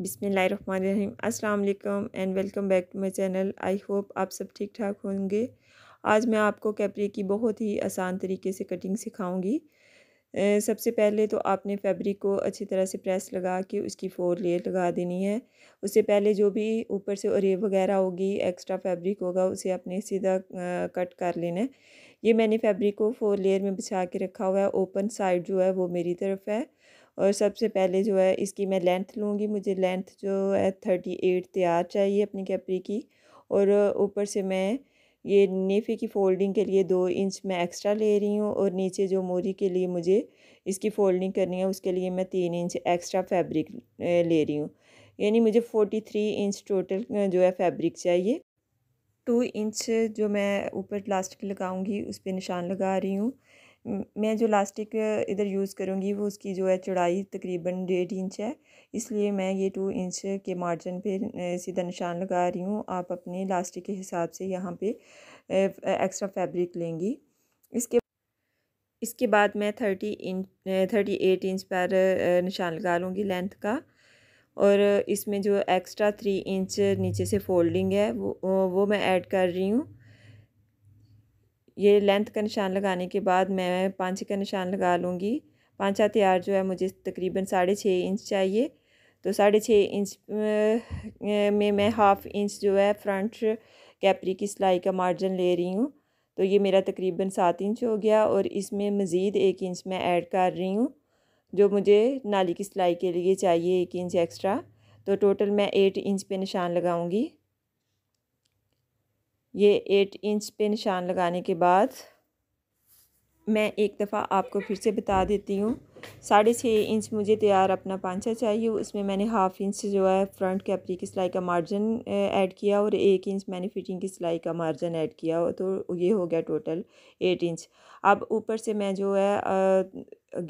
बिसमीम अस्सलाम and welcome back to my channel I hope आप सब ठीक ठाक होंगे आज मैं आपको कैपरे की बहुत ही आसान तरीके से कटिंग सिखाऊंगी सबसे पहले तो आपने फैब्रिक को अच्छी तरह से प्रेस लगा के उसकी फोर लेयर लगा देनी है उससे पहले जो भी ऊपर से और वगैरह होगी एक्स्ट्रा फैब्रिक होगा उसे आपने सीधा कट कर लेना है ये मैंने फैब्रिक को फोर लेयर में बिछा के रखा हुआ है ओपन साइड जो है वो मेरी तरफ है और सबसे पहले जो है इसकी मैं लेंथ लूँगी मुझे लेंथ जो है थर्टी एट तैयार चाहिए अपनी कैपरी की और ऊपर से मैं ये नेफे की फ़ोल्डिंग के लिए दो इंच मैं एक्स्ट्रा ले रही हूँ और नीचे जो मोरी के लिए मुझे इसकी फ़ोल्डिंग करनी है उसके लिए मैं तीन इंच एक्स्ट्रा फैब्रिक ले रही हूँ यानी मुझे फ़ोर्टी थ्री इंच टोटल जो है फैब्रिक चाहिए टू इंच जो मैं ऊपर प्लास्टिक लगाऊंगी उस पर निशान लगा रही हूँ मैं जो लास्टिक इधर यूज़ करूँगी वो उसकी जो है चौड़ाई तकरीबन डेढ़ इंच है इसलिए मैं ये टू इंच के मार्जिन पे सीधा निशान लगा रही हूँ आप अपने लास्टिक के हिसाब से यहाँ पे एक्स्ट्रा फैब्रिक लेंगी इसके इसके बाद मैं thirty inch thirty eight inch पर निशान लगा लूँगी लेंथ का और इसमें जो एक्स्ट्रा थ्री इंच नीचे से फोल्डिंग है वो वो मैं ऐड कर रही हूँ ये लेंथ का निशान लगाने के बाद मैं पाँच का निशान लगा लूँगी पाँचा तैयार जो है मुझे तकरीबन साढ़े छः इंच चाहिए तो साढ़े छः इंच में मैं हाफ़ इंच जो है फ्रंट कैपरी की सिलाई का मार्जिन ले रही हूँ तो ये मेरा तकरीबन सात इंच हो गया और इसमें मज़ीद एक इंच मैं ऐड कर रही हूँ जो मुझे नाली की सिलाई के लिए चाहिए एक इंच एक्स्ट्रा तो टोटल मैं एट इंच पे निशान लगाऊंगी ये एट इंच पे निशान लगाने के बाद मैं एक दफ़ा आपको फिर से बता देती हूँ साढ़े छः इंच मुझे तैयार अपना पांचा चाहिए उसमें मैंने हाफ़ इंच जो है फ्रंट कैपरी की सिलाई का मार्जिन ऐड किया और एक इंच मैंने फिटिंग की सिलाई का मार्जिन ऐड किया तो ये हो गया टोटल एट इंच अब ऊपर से मैं जो है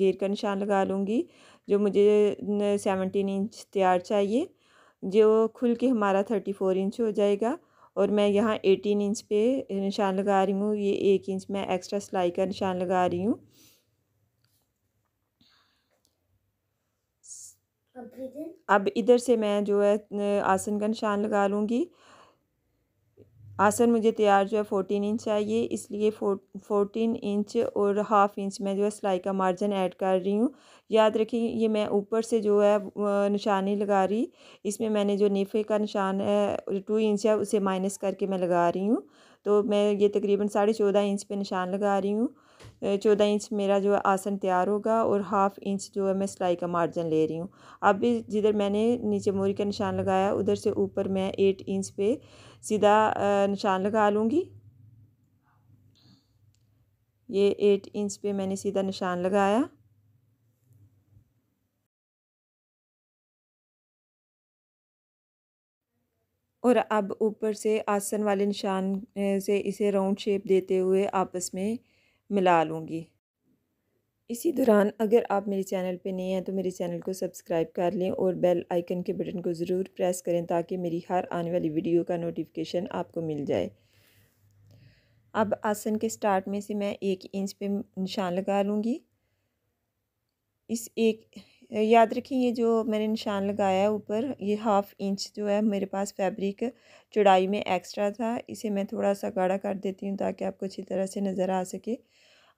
गेर का निशान लगा लूँगी जो मुझे सेवनटीन इंच तैयार चाहिए जो खुल के हमारा थर्टी फोर इंच हो जाएगा और मैं यहाँ एटीन इंच पे निशान लगा रही हूँ ये एक इंच मैं एक्स्ट्रा सिलाई का निशान लगा रही हूँ अब इधर से मैं जो है आसन का निशान लगा लूँगी आसन मुझे तैयार जो है फ़ोर्टीन इंच चाहिए इसलिए फ़ोर्टीन इंच और हाफ़ इंच मैं जो है सिलाई का मार्जिन ऐड कर रही हूँ याद रखिए ये मैं ऊपर से जो है निशानी लगा रही इसमें मैंने जो नेफे का निशान है टू इंच है उसे माइनस करके मैं लगा रही हूँ तो मैं ये तकरीबन साढ़े चौदह इंच पे निशान लगा रही हूँ चौदह इंच मेरा जो आसन तैयार होगा और हाफ़ इंच जो है मैं सिलाई का मार्जिन ले रही हूँ अब जिधर मैंने नीचे मोरी का निशान लगाया उधर से ऊपर मैं एट इंच पे सीधा निशान लगा लूँगी ये एट इंच पे मैंने सीधा निशान लगाया और अब ऊपर से आसन वाले निशान से इसे राउंड शेप देते हुए आपस में मिला लूँगी इसी दौरान अगर आप मेरे चैनल पे नए हैं तो मेरे चैनल को सब्सक्राइब कर लें और बेल आइकन के बटन को ज़रूर प्रेस करें ताकि मेरी हर आने वाली वीडियो का नोटिफिकेशन आपको मिल जाए अब आसन के स्टार्ट में से मैं एक इंच पे निशान लगा लूँगी इस एक याद रखें ये जो मैंने निशान लगाया है ऊपर ये हाफ़ इंच जो है मेरे पास फैब्रिक चौड़ाई में एक्स्ट्रा था इसे मैं थोड़ा सा गाढ़ा कर देती हूँ ताकि आपको अच्छी तरह से नज़र आ सके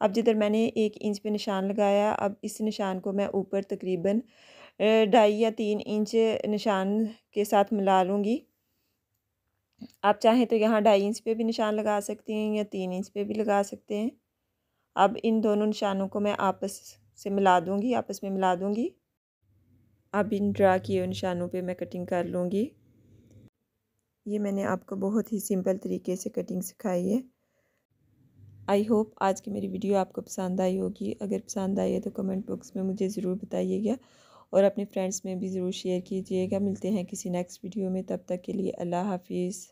अब जिधर मैंने एक इंच पे निशान लगाया अब इस निशान को मैं ऊपर तकरीबन ढाई या तीन इंच निशान के साथ मिला लूँगी आप चाहें तो यहाँ ढाई इंच पर भी निशान लगा सकती हैं या तीन इंच पर भी लगा सकते हैं अब इन दोनों निशानों को मैं आपस से मिला दूँगी आपस में मिला दूँगी अब इन ड्रा किए निशानों पे मैं कटिंग कर लूँगी ये मैंने आपको बहुत ही सिंपल तरीके से कटिंग सिखाई है आई होप आज की मेरी वीडियो आपको पसंद आई होगी अगर पसंद आई है तो कमेंट बॉक्स में मुझे ज़रूर बताइएगा और अपने फ्रेंड्स में भी ज़रूर शेयर कीजिएगा मिलते हैं किसी नेक्स्ट वीडियो में तब तक के लिए अल्लाह हाफिज़